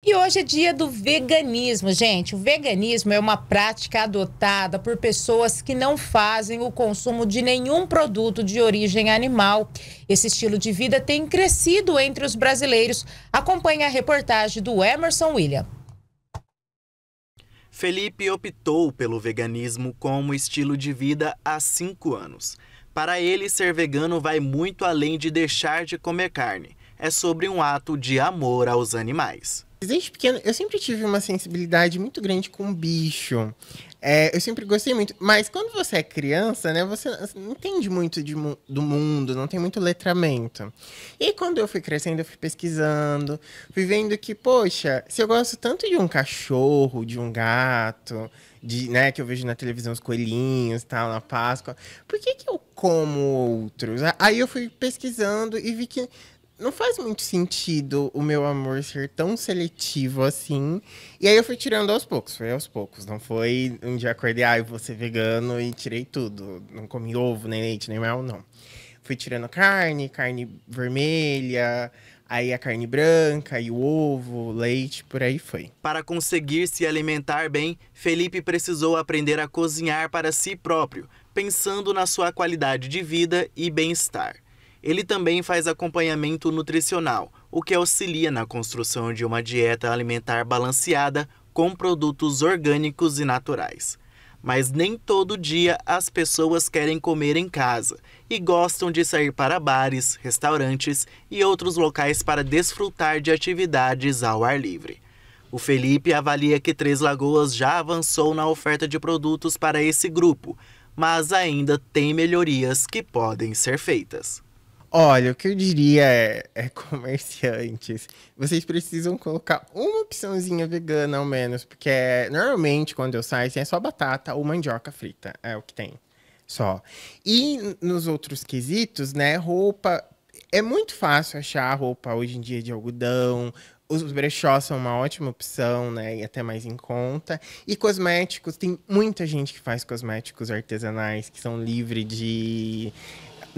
E hoje é dia do veganismo, gente. O veganismo é uma prática adotada por pessoas que não fazem o consumo de nenhum produto de origem animal. Esse estilo de vida tem crescido entre os brasileiros. Acompanhe a reportagem do Emerson William. Felipe optou pelo veganismo como estilo de vida há cinco anos. Para ele, ser vegano vai muito além de deixar de comer carne. É sobre um ato de amor aos animais. Desde pequeno, eu sempre tive uma sensibilidade muito grande com bicho. É, eu sempre gostei muito. Mas quando você é criança, né? Você não entende muito de, do mundo, não tem muito letramento. E quando eu fui crescendo, eu fui pesquisando, fui vendo que, poxa, se eu gosto tanto de um cachorro, de um gato, de, né, que eu vejo na televisão os coelhinhos, tal, na Páscoa, por que que eu como outros? Aí eu fui pesquisando e vi que não faz muito sentido o meu amor ser tão seletivo assim. E aí eu fui tirando aos poucos, foi aos poucos. Não foi um dia acordei, ah, eu vou ser vegano e tirei tudo. Não comi ovo, nem leite, nem mel, não. Fui tirando carne, carne vermelha, aí a carne branca e o ovo, leite, por aí foi. Para conseguir se alimentar bem, Felipe precisou aprender a cozinhar para si próprio, pensando na sua qualidade de vida e bem-estar. Ele também faz acompanhamento nutricional, o que auxilia na construção de uma dieta alimentar balanceada com produtos orgânicos e naturais. Mas nem todo dia as pessoas querem comer em casa e gostam de sair para bares, restaurantes e outros locais para desfrutar de atividades ao ar livre. O Felipe avalia que Três Lagoas já avançou na oferta de produtos para esse grupo, mas ainda tem melhorias que podem ser feitas. Olha, o que eu diria é, é, comerciantes, vocês precisam colocar uma opçãozinha vegana ao menos, porque é, normalmente quando eu saio assim, é só batata ou mandioca frita, é o que tem. Só. E nos outros quesitos, né, roupa, é muito fácil achar roupa hoje em dia de algodão, os brechós são uma ótima opção, né? E até mais em conta. E cosméticos, tem muita gente que faz cosméticos artesanais que são livres de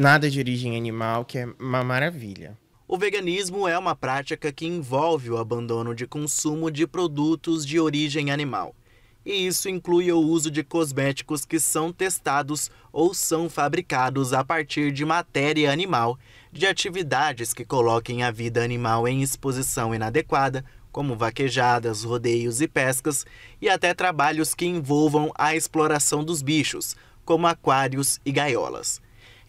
nada de origem animal, que é uma maravilha. O veganismo é uma prática que envolve o abandono de consumo de produtos de origem animal. E isso inclui o uso de cosméticos que são testados ou são fabricados a partir de matéria animal, de atividades que coloquem a vida animal em exposição inadequada, como vaquejadas, rodeios e pescas, e até trabalhos que envolvam a exploração dos bichos, como aquários e gaiolas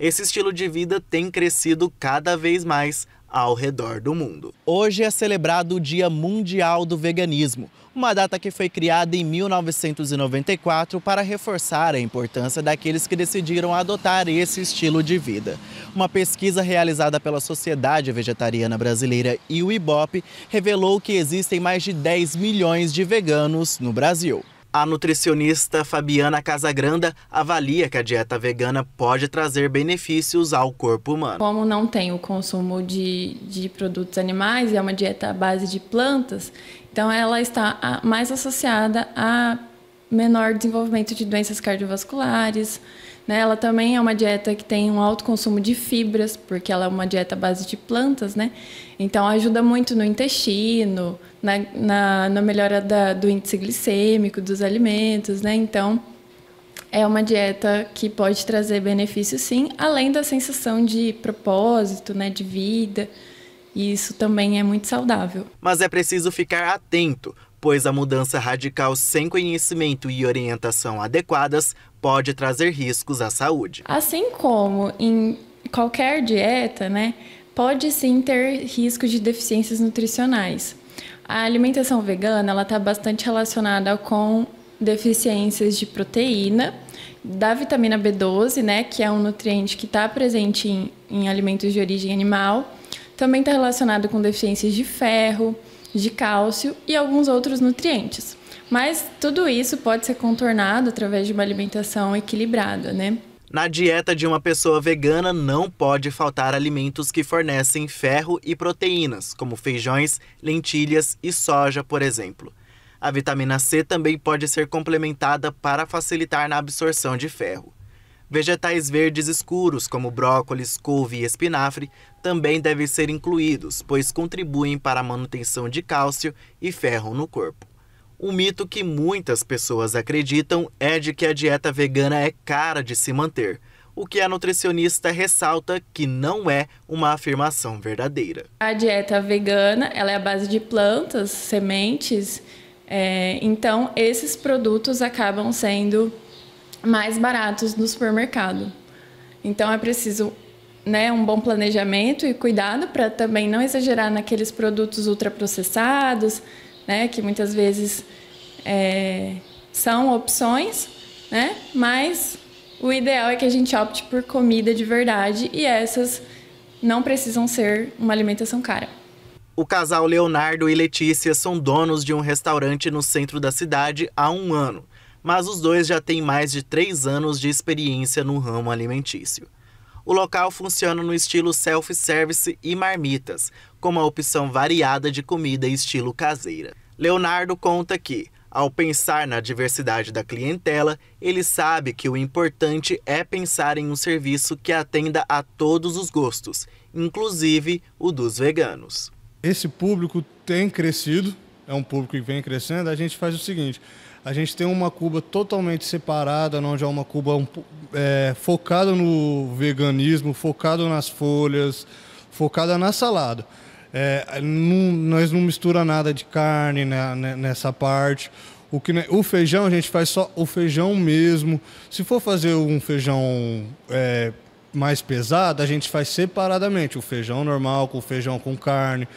esse estilo de vida tem crescido cada vez mais ao redor do mundo. Hoje é celebrado o Dia Mundial do Veganismo, uma data que foi criada em 1994 para reforçar a importância daqueles que decidiram adotar esse estilo de vida. Uma pesquisa realizada pela Sociedade Vegetariana Brasileira e o IBOP revelou que existem mais de 10 milhões de veganos no Brasil. A nutricionista Fabiana Casagranda avalia que a dieta vegana pode trazer benefícios ao corpo humano. Como não tem o consumo de, de produtos animais e é uma dieta à base de plantas, então ela está mais associada a menor desenvolvimento de doenças cardiovasculares, né? Ela também é uma dieta que tem um alto consumo de fibras, porque ela é uma dieta base de plantas, né? Então ajuda muito no intestino, na, na, na melhora da, do índice glicêmico dos alimentos, né? Então é uma dieta que pode trazer benefícios sim, além da sensação de propósito, né, de vida. E isso também é muito saudável. Mas é preciso ficar atento, pois a mudança radical sem conhecimento e orientação adequadas pode trazer riscos à saúde. Assim como em qualquer dieta, né, pode sim ter risco de deficiências nutricionais. A alimentação vegana ela está bastante relacionada com deficiências de proteína, da vitamina B12, né, que é um nutriente que está presente em, em alimentos de origem animal. Também está relacionado com deficiências de ferro, de cálcio e alguns outros nutrientes. Mas tudo isso pode ser contornado através de uma alimentação equilibrada, né? Na dieta de uma pessoa vegana não pode faltar alimentos que fornecem ferro e proteínas, como feijões, lentilhas e soja, por exemplo. A vitamina C também pode ser complementada para facilitar na absorção de ferro. Vegetais verdes escuros, como brócolis, couve e espinafre, também devem ser incluídos, pois contribuem para a manutenção de cálcio e ferro no corpo. Um mito que muitas pessoas acreditam é de que a dieta vegana é cara de se manter, o que a nutricionista ressalta que não é uma afirmação verdadeira. A dieta vegana ela é a base de plantas, sementes, é, então esses produtos acabam sendo mais baratos no supermercado. Então é preciso né, um bom planejamento e cuidado para também não exagerar naqueles produtos ultraprocessados, né, que muitas vezes é, são opções, né, mas o ideal é que a gente opte por comida de verdade e essas não precisam ser uma alimentação cara. O casal Leonardo e Letícia são donos de um restaurante no centro da cidade há um ano mas os dois já têm mais de três anos de experiência no ramo alimentício. O local funciona no estilo self-service e marmitas, com uma opção variada de comida estilo caseira. Leonardo conta que, ao pensar na diversidade da clientela, ele sabe que o importante é pensar em um serviço que atenda a todos os gostos, inclusive o dos veganos. Esse público tem crescido, é um público que vem crescendo. A gente faz o seguinte: a gente tem uma Cuba totalmente separada, onde é uma Cuba um, é, focada no veganismo, focada nas folhas, focada na salada. É, não, nós não mistura nada de carne né, nessa parte. O, que, né, o feijão, a gente faz só o feijão mesmo. Se for fazer um feijão é, mais pesado, a gente faz separadamente. O feijão normal, com o feijão com carne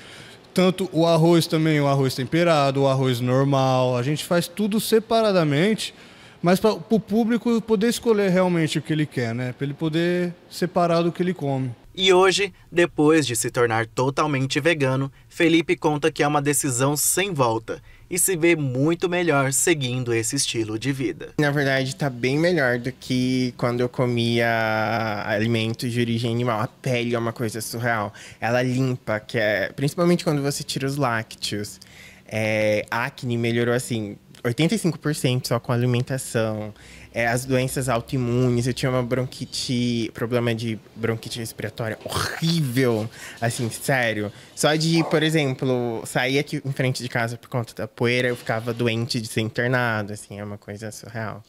tanto o arroz também, o arroz temperado, o arroz normal. A gente faz tudo separadamente, mas para o público poder escolher realmente o que ele quer, né? Para ele poder separar do que ele come. E hoje, depois de se tornar totalmente vegano, Felipe conta que é uma decisão sem volta e se vê muito melhor seguindo esse estilo de vida. Na verdade, tá bem melhor do que quando eu comia alimentos de origem animal. A pele é uma coisa surreal. Ela limpa, que é principalmente quando você tira os lácteos. É, acne melhorou assim 85% só com alimentação é, as doenças autoimunes. Eu tinha uma bronquite, problema de bronquite respiratória horrível, assim, sério. Só de, por exemplo, sair aqui em frente de casa por conta da poeira, eu ficava doente de ser internado, assim, é uma coisa surreal.